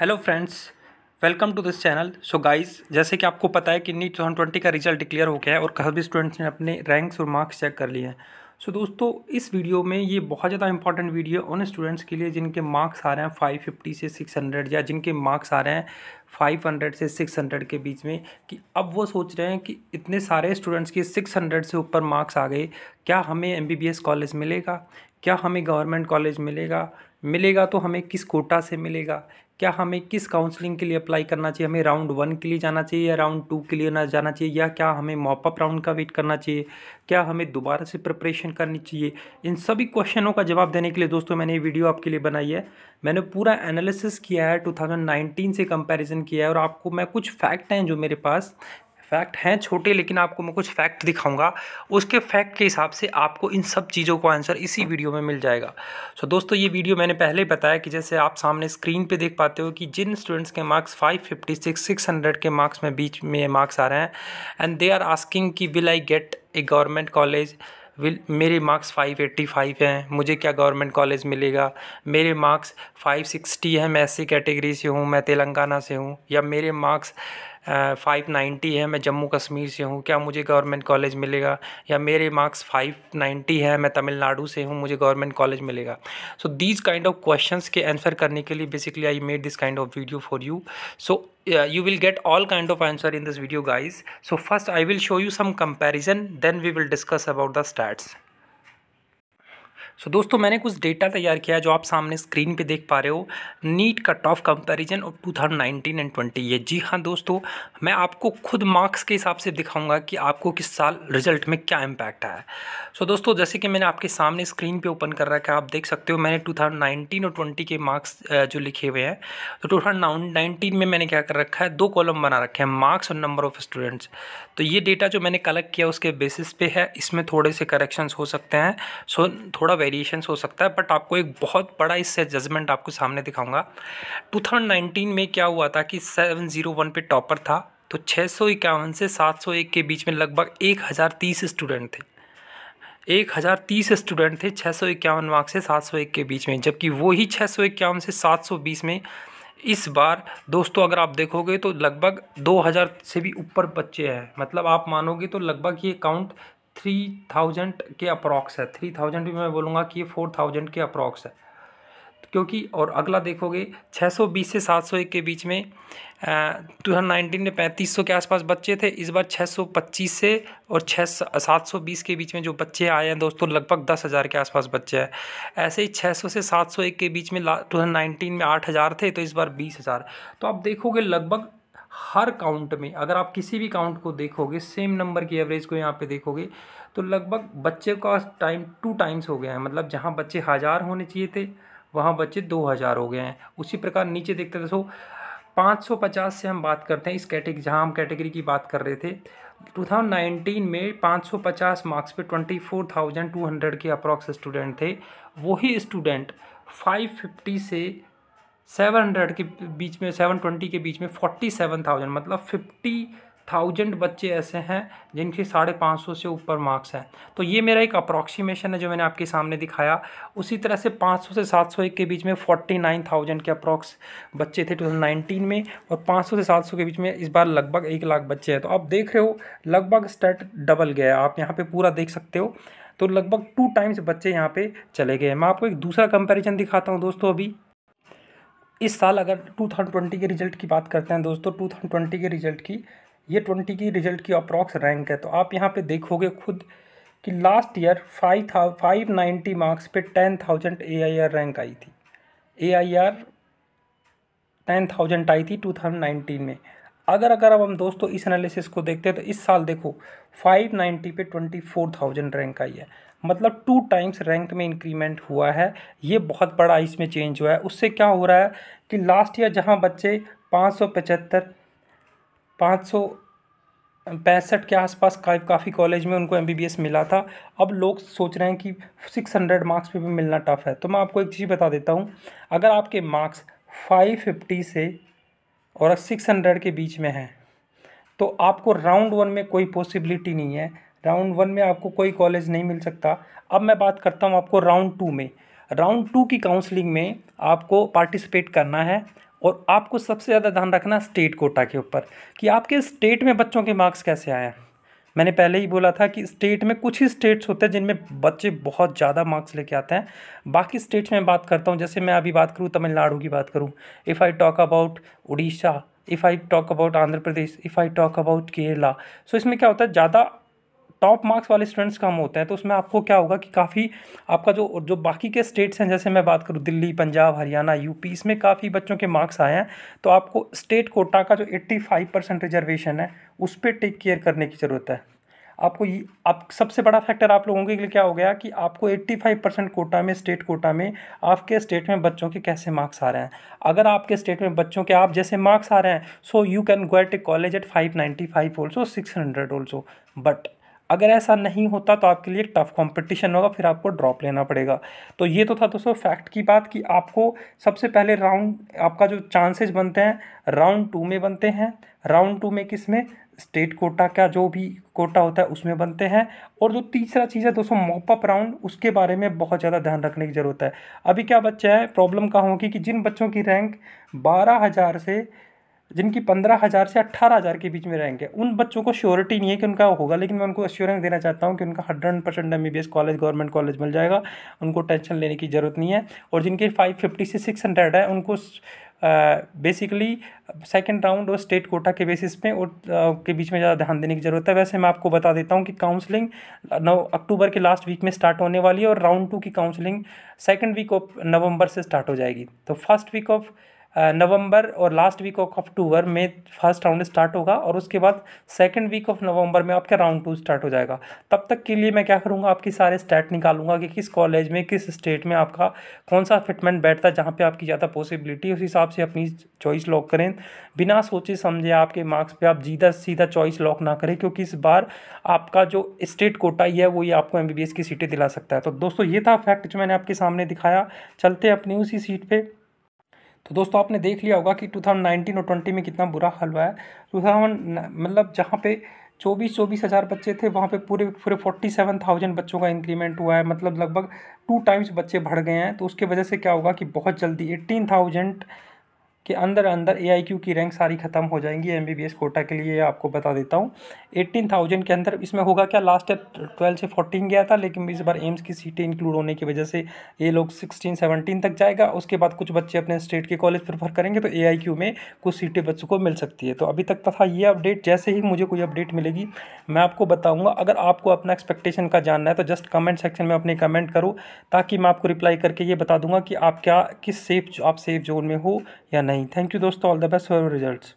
hello friends welcome to this channel so guys जैसे कि आपको पता है कि नीट टू ट्वेंटी का रिजल्ट डिक्लेयर हो गया है और सभी स्टूडेंट्स ने अपने रैंक्स और मार्क्स चेक कर लिए हैं सो so, दोस्तों इस वीडियो में ये बहुत ज़्यादा इंपॉर्टेंट वीडियो उन स्टूडेंट्स के लिए जिनके मार्क्स आ रहे हैं फाइव फिफ्टी से सिक्स हंड्रेड या जिनके मार्क्स आ रहे हैं फाइव हंड्रेड से सिक्स हंड्रेड के बीच में कि अब वो सोच रहे हैं कि इतने सारे स्टूडेंट्स के सिक्स हंड्रेड से ऊपर मार्क्स आ गए क्या हमें M B B S college मिलेगा क्या हमें गवर्नमेंट कॉलेज मिलेगा मिलेगा तो हमें किस कोटा से मिलेगा क्या हमें किस काउंसलिंग के लिए अप्लाई करना चाहिए हमें राउंड वन के लिए जाना चाहिए या राउंड टू के लिए ना जाना चाहिए या क्या हमें मॉपअप राउंड का वेट करना चाहिए क्या हमें दोबारा से प्रिपरेशन करनी चाहिए इन सभी क्वेश्चनों का जवाब देने के लिए दोस्तों मैंने ये वीडियो आपके लिए बनाई है मैंने पूरा एनालिसिस किया है टू से कंपेरिजन किया है और आपको मैं कुछ फैक्ट हैं जो मेरे पास फैक्ट हैं छोटे लेकिन आपको मैं कुछ फैक्ट दिखाऊंगा उसके फैक्ट के हिसाब से आपको इन सब चीज़ों का आंसर इसी वीडियो में मिल जाएगा सो so, दोस्तों ये वीडियो मैंने पहले ही बताया कि जैसे आप सामने स्क्रीन पे देख पाते हो कि जिन स्टूडेंट्स के मार्क्स 556 600 के मार्क्स में बीच में मार्क्स आ रहे हैं एंड दे आर आस्किंग कि will I get a government college will मेरे मार्क्स 585 हैं मुझे क्या गवर्नमेंट कॉलेज मिलेगा मेरे मार्क्स 560 हैं मैं एस कैटेगरी से हूँ मैं तेलंगाना से हूँ या मेरे मार्क्स फ़ाइव नाइन्टी है मैं जम्मू कश्मीर से हूँ क्या मुझे गवर्नमेंट कॉलेज मिलेगा या मेरे मार्क्स फाइव नाइन्टी है मैं तमिलनाडु से हूँ मुझे गवर्नमेंट कॉलेज मिलेगा so these kind of questions के आंसर करने के लिए basically I made this kind of video for you so you will get all kind of answer in this video guys so first i will show you some comparison then we will discuss about the stats so so, दोस्तों मैंने कुछ data तैयार किया है जो आप सामने screen पे देख पा रहे हो NEET cut off comparison of nineteen and twenty ये जी हाँ दोस्तों मैं आपको खुद मार्क्स के हिसाब से दिखाऊंगा कि आपको किस साल रिजल्ट में क्या इम्पैक्ट आया सो so, दोस्तों जैसे कि मैंने आपके सामने स्क्रीन पर ओपन कर रखा है आप देख सकते हो मैंने टू और ट्वेंटी के मार्क्स जो लिखे हुए हैं तो टू में मैंने क्या कर रखा है दो कॉलम बना रखे हैं मार्क्स और नंबर ऑफ स्टूडेंट्स तो ये डेटा जो मैंने कलेक्ट किया उसके बेसिस पे है इसमें थोड़े से करेक्शंस हो सकते हैं सो so, थोड़ा वेरिएशंस हो सकता है बट आपको एक बहुत बड़ा इससे जजमेंट आपको सामने दिखाऊंगा 2019 में क्या हुआ था कि 701 पे टॉपर था तो छः से 701 के बीच में लगभग 1030 स्टूडेंट थे एक हज़ार तीस स्टूडेंट थे छः सौ इक्यावन मार्क्स से सात सौ एक के बीच में जबकि वही छः सौ इक्यावन से सात सौ बीस में इस बार दोस्तों अगर आप देखोगे तो लगभग दो हज़ार से भी ऊपर बच्चे हैं मतलब आप मानोगे तो लगभग ये काउंट थ्री थाउजेंड के अप्रॉक्स है थ्री थाउजेंड भी मैं बोलूँगा कि ये फोर थाउजेंड के अप्रॉक्स है क्योंकि और अगला देखोगे 620 से 701 के बीच में टू थाउजेंड नाइनटीन में पैंतीस के आसपास बच्चे थे इस बार 625 से और छः सात के बीच में जो बच्चे आए हैं दोस्तों लगभग दस हज़ार के आसपास बच्चे हैं ऐसे ही 600 से 701 के बीच में टू थाउजेंड नाइनटीन में आठ हज़ार थे तो इस बार बीस हज़ार तो आप देखोगे लगभग हर काउंट में अगर आप किसी भी काउंट को देखोगे सेम नंबर की एवरेज को यहाँ पे देखोगे तो लगभग बच्चे का टाइम टू टाइम्स हो गया है मतलब जहाँ बच्चे हज़ार होने चाहिए थे वहाँ बच्चे दो हज़ार हो गए हैं उसी प्रकार नीचे देखते थे सो तो पाँच सौ पचास से हम बात करते हैं इस कैटेगरी जहाँ हम कैटेगरी की बात कर रहे थे 2019 में 550 मार्क्स पे 24,200 के अप्रॉक्स स्टूडेंट थे वही स्टूडेंट 550 से सेवन हंड्रेड के बीच में सेवन ट्वेंटी के बीच में फोर्टी सेवन थाउजेंड मतलब फिफ्टी थाउजेंड बच्चे ऐसे हैं जिनके साढ़े पाँच सौ से ऊपर मार्क्स हैं तो ये मेरा एक अप्रॉक्सीमेशन है जो मैंने आपके सामने दिखाया उसी तरह से पाँच सौ से सात सौ एक के बीच में फोर्टी नाइन थाउजेंड के अप्रॉक्स बच्चे थे टू थाउजेंड नाइनटीन में और पाँच सौ से सात सौ के बीच में इस बार लगभग एक लाख बच्चे हैं तो आप देख रहे हो लगभग स्टेट डबल गया आप यहाँ पर पूरा देख सकते हो तो लगभग टू टाइम्स बच्चे यहाँ पर चले गए मैं आपको एक दूसरा कंपेरिजन दिखाता हूँ दोस्तों अभी इस साल अगर टू थाउजेंड ट्वेंटी के रिजल्ट की बात करते हैं दोस्तों टू थाउजेंड ट्वेंटी के रिजल्ट की ये ट्वेंटी की रिजल्ट की अप्रॉक्स रैंक है तो आप यहाँ पे देखोगे खुद कि लास्ट ईयर फाइव था फाइव नाइन्टी मार्क्स पे ten thousand A I R rank आई थी A I R ten thousand आई थी टू थाउजेंड नाइनटीन में अगर अगर अब हम दोस्तों इस एनालिसिस को देखते हैं तो इस साल देखो फाइव नाइन्टी पे ट्वेंटी फोर थाउजेंड रैंक आई है मतलब टू टाइम्स रैंक में इंक्रीमेंट हुआ है ये बहुत बड़ा इसमें चेंज हुआ है उससे क्या हो रहा है कि लास्ट ईयर जहाँ बच्चे पाँच सौ पचहत्तर पाँच सौ पैंसठ के आसपास का काफ़ी कॉलेज में उनको एमबीबीएस मिला था अब लोग सोच रहे हैं कि 600 मार्क्स पे भी मिलना टफ है तो मैं आपको एक चीज़ बता देता हूँ अगर आपके मार्क्स 550 से और 600 के बीच में हैं तो आपको राउंड वन में कोई पॉसिबिलिटी नहीं है राउंड वन में आपको कोई कॉलेज नहीं मिल सकता अब मैं बात करता हूँ आपको राउंड टू में राउंड टू की काउंसलिंग में आपको पार्टिसिपेट करना है और आपको सबसे ज़्यादा ध्यान रखना स्टेट कोटा के ऊपर कि आपके स्टेट में बच्चों के मार्क्स कैसे आए हैं मैंने पहले ही बोला था कि स्टेट में कुछ ही स्टेट्स होते हैं जिनमें बच्चे बहुत ज़्यादा मार्क्स लेके आते हैं बाकी स्टेट्स में बात करता हूँ जैसे मैं अभी बात करूँ तमिलनाडु की बात करूँ if I talk about Orissa if I talk about Andhra Pradesh if I talk about Kerala so इसमें क्या होता है ज़्यादा टॉप मार्क्स वाले स्टूडेंट्स कम होते हैं तो उसमें आपको क्या होगा कि काफ़ी आपका जो जो बाकी के स्टेट्स हैं जैसे मैं बात करूँ दिल्ली पंजाब हरियाणा यूपी इसमें काफ़ी बच्चों के मार्क्स आए हैं तो आपको स्टेट कोटा का जो एट्टी फाइव परसेंट रिजर्वेशन है उस पर टेक केयर करने की ज़रूरत है आपको ये आप सबसे बड़ा फैक्टर आप लोगों के लिए क्या हो गया कि आपको 85 परसेंट कोटा में स्टेट कोटा में आपके स्टेट में बच्चों के कैसे मार्क्स आ रहे हैं अगर आपके स्टेट में बच्चों के आप जैसे मार्क्स आ रहे हैं so you can go at a college एट 595 ninety five also six hundred also but अगर ऐसा नहीं होता तो आपके लिए टफ कंपटीशन होगा फिर आपको ड्रॉप लेना पड़ेगा तो ये तो था दोस्तों फैक्ट की बात कि आपको सबसे पहले राउंड आपका जो चांसेस बनते हैं राउंड टू में बनते हैं राउंड टू में किस में स्टेट कोटा का जो भी कोटा होता है उसमें बनते हैं और जो तीसरा चीज़ है दोस्तों मॉपअप राउंड उसके बारे में बहुत ज़्यादा ध्यान रखने की ज़रूरत है अभी क्या बच्चा है प्रॉब्लम कहाँ होगी कि जिन बच्चों की रैंक बारह हज़ार से जिनकी पंद्रह हज़ार से अट्ठारह हज़ार के बीच में रैंक है उन बच्चों को श्योरिटी नहीं है कि उनका होगा लेकिन मैं उनको एश्योरेंस देना चाहता हूँ कि उनका hundred percent M college government college मिल जाएगा उनको टेंशन लेने की ज़रूरत नहीं है और जिनके फाइव फिफ्टी से सिक्स हंड्रेड है उनको बेसिकली सेकेंड राउंड और स्टेट कोटा के बेसिस पे और uh, के बीच में ज़्यादा ध्यान देने की ज़रूरत है वैसे मैं आपको बता देता हूँ कि काउंसलिंग नौ अक्टूबर के लास्ट वीक में स्टार्ट होने वाली है और राउंड टू की counselling second week of November से स्टार्ट हो जाएगी तो फर्स्ट वीक ऑफ नवंबर और लास्ट वीक ऑफ अक्टूबर में फर्स्ट राउंड स्टार्ट होगा और उसके बाद सेकंड वीक ऑफ नवंबर में आपका राउंड टू स्टार्ट हो जाएगा तब तक के लिए मैं क्या करूँगा आपकी सारे स्टेट निकालूंगा कि किस कॉलेज में किस स्टेट में आपका कौन सा फिटमेंट बैठता है जहाँ पर आपकी ज़्यादा पॉसिबिलिटी उस हिसाब से अपनी चॉइस लॉक करें बिना सोचे समझे आपके मार्क्स पर आप जीधा सीधा चॉइस लॉक ना करें क्योंकि इस बार आपका जो स्टेट कोटा ही है ये आपको एम की सीटें दिला सकता है तो दोस्तों ये था फैक्ट जो मैंने आपके सामने दिखाया चलते अपनी उसी सीट पर तो दोस्तों आपने देख लिया होगा कि 2019 और 20 में कितना बुरा हाल हुआ है टू मतलब जहाँ पे चौबीस चौबीस हज़ार बच्चे थे वहाँ पे पूरे पूरे फोर्टी सेवन थाउजेंड बच्चों का इंक्रीमेंट हुआ है मतलब लगभग टू टाइम्स बच्चे बढ़ गए हैं तो उसके वजह से क्या होगा कि बहुत जल्दी एट्टीन थाउजेंड के अंदर अंदर ए की रैंक सारी ख़त्म हो जाएंगी एम कोटा के लिए आपको बता देता हूँ एट्टीन थाउजेंड के अंदर इसमें होगा क्या लास्ट ट्वेल्व से फोर्टीन गया था लेकिन इस बार एम्स की सीटें इंक्लूड होने की वजह से ये लोग सिक्सटीन सेवनटीन तक जाएगा उसके बाद कुछ बच्चे अपने स्टेट के कॉलेज प्रेफर करेंगे तो ए में कुछ सीटें बच्चों को मिल सकती है तो अभी तक तथा ये अपडेट जैसे ही मुझे कोई अपडेट मिलेगी मैं आपको बताऊँगा अगर आपको अपना एक्सपेक्टेशन का जानना है तो जस्ट कमेंट सेक्शन में अपने कमेंट करो ताकि मैं आपको रिप्लाई करके ये बता दूंगा कि आप क्या किस सेफ आप सेफ जोन में हो या नहीं नहीं थैंक यू दोस्तों all the best for your results